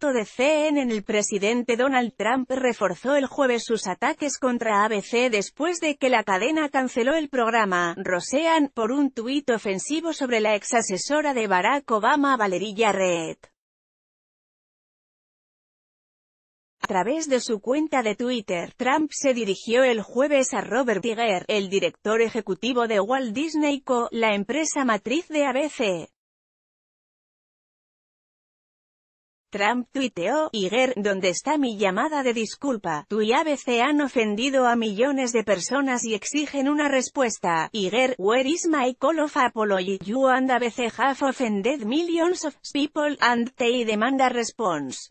voto de CNN el presidente Donald Trump reforzó el jueves sus ataques contra ABC después de que la cadena canceló el programa, Roseanne, por un tuit ofensivo sobre la exasesora de Barack Obama Valeria Red. A través de su cuenta de Twitter, Trump se dirigió el jueves a Robert Tiger, el director ejecutivo de Walt Disney Co., la empresa matriz de ABC. Trump tuiteó, Iger, ¿dónde está mi llamada de disculpa? Tu y ABC han ofendido a millones de personas y exigen una respuesta. Iger, where is my call of apology? You and ABC have offended millions of people and they demand a response.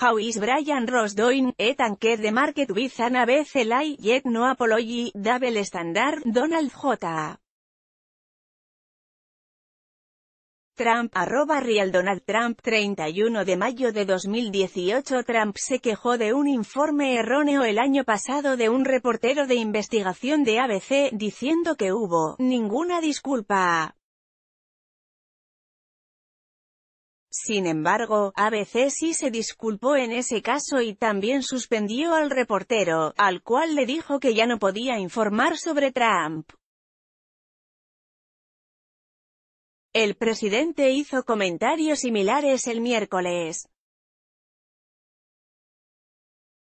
How is Brian Ross doing, et and get the market with an ABC lie yet no apology, double standard, Donald J. Trump, arroba Real Donald Trump, 31 de mayo de 2018 Trump se quejó de un informe erróneo el año pasado de un reportero de investigación de ABC, diciendo que hubo, ninguna disculpa. Sin embargo, ABC sí se disculpó en ese caso y también suspendió al reportero, al cual le dijo que ya no podía informar sobre Trump. El presidente hizo comentarios similares el miércoles.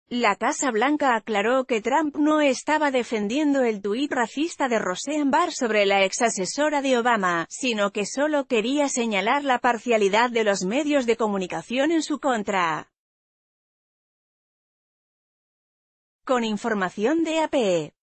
La Casa Blanca aclaró que Trump no estaba defendiendo el tuit racista de Roseanne Barr sobre la ex asesora de Obama, sino que solo quería señalar la parcialidad de los medios de comunicación en su contra. Con información de APE.